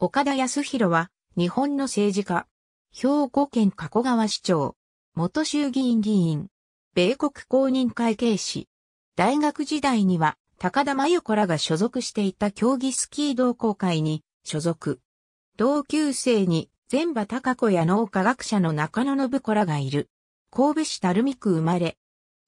岡田康弘は、日本の政治家。兵庫県加古川市長。元衆議院議員。米国公認会計士。大学時代には、高田真由子らが所属していた競技スキー同好会に所属。同級生に、前馬高子や農科学者の中野信子らがいる。神戸市垂水区生まれ。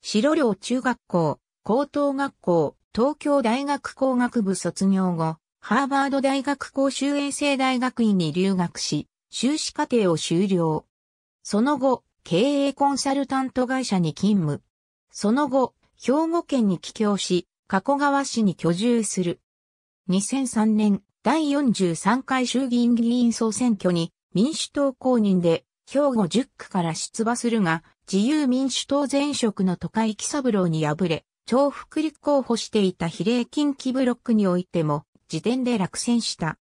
白寮中学校、高等学校、東京大学工学部卒業後、ハーバード大学公衆衛生大学院に留学し、修士課程を修了。その後、経営コンサルタント会社に勤務。その後、兵庫県に帰郷し、加古川市に居住する。2003年、第43回衆議院議員総選挙に民主党公認で兵庫10区から出馬するが、自由民主党前職の都会木三郎に敗れ、重複立候補していた比例近畿ブロックにおいても時点で落選した。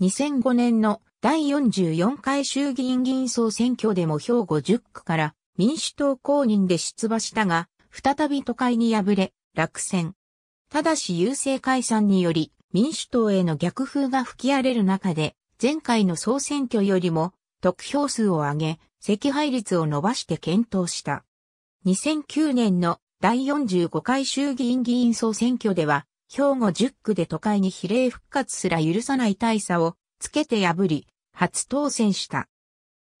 2005年の第44回衆議院議員総選挙でも兵庫10区から民主党公認で出馬したが、再び都会に敗れ、落選。ただし優勢解散により民主党への逆風が吹き荒れる中で、前回の総選挙よりも得票数を上げ、赤敗率を伸ばして検討した。2009年の第45回衆議院議員総選挙では、兵庫10区で都会に比例復活すら許さない大差をつけて破り、初当選した。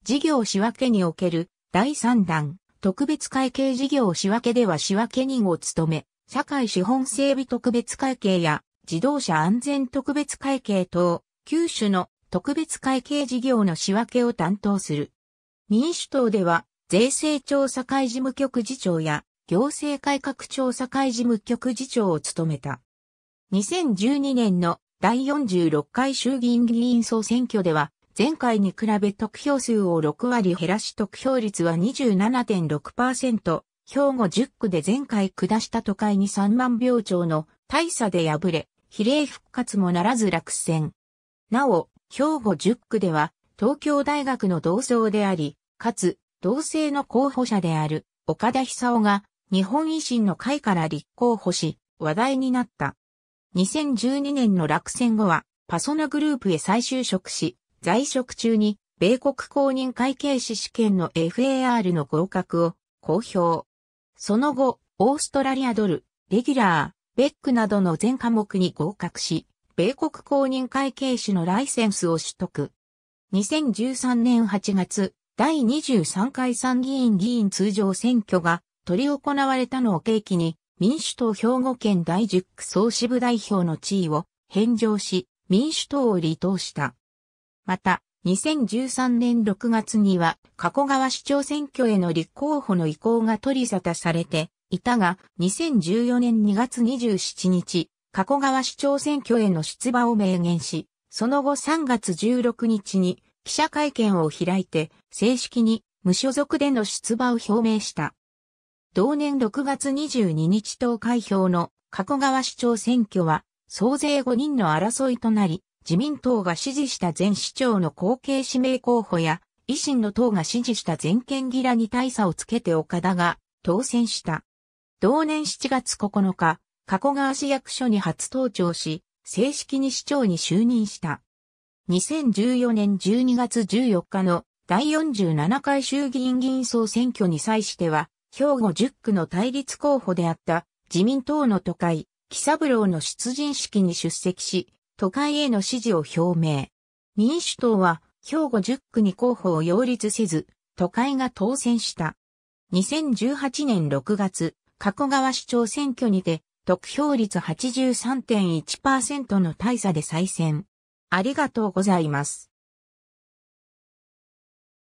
事業仕分けにおける第3弾特別会計事業仕分けでは仕分け人を務め、社会資本整備特別会計や自動車安全特別会計等、九州の特別会計事業の仕分けを担当する。民主党では税制調査会事務局次長や行政改革調査会事務局次長を務めた。2012年の第46回衆議院議員総選挙では、前回に比べ得票数を6割減らし得票率は27.6%、兵庫10区で前回下した都会に3万票超の大差で敗れ、比例復活もならず落選。なお、兵庫10区では、東京大学の同窓であり、かつ、同性の候補者である、岡田久夫が、日本維新の会から立候補し、話題になった。2012年の落選後は、パソナグループへ再就職し、在職中に、米国公認会計士試験の FAR の合格を公表。その後、オーストラリアドル、レギュラー、ベックなどの全科目に合格し、米国公認会計士のライセンスを取得。2013年8月、第23回参議院議員通常選挙が取り行われたのを契機に、民主党兵庫県第10区総支部代表の地位を返上し、民主党を離党した。また、2013年6月には、加古川市長選挙への立候補の意向が取り沙汰されていたが、2014年2月27日、加古川市長選挙への出馬を明言し、その後3月16日に記者会見を開いて、正式に無所属での出馬を表明した。同年6月22日投開票の加古川市長選挙は、総勢5人の争いとなり、自民党が支持した前市長の後継指名候補や、維新の党が支持した全県議らに大差をつけて岡田が当選した。同年7月9日、加古川市役所に初登庁し、正式に市長に就任した。2014年12月14日の第47回衆議院議員総選挙に際しては、兵庫10区の対立候補であった自民党の都会、木三郎の出陣式に出席し、都会への支持を表明。民主党は兵庫10区に候補を擁立せず、都会が当選した。2018年6月、加古川市長選挙にて、得票率83.1%の大差で再選。ありがとうございます。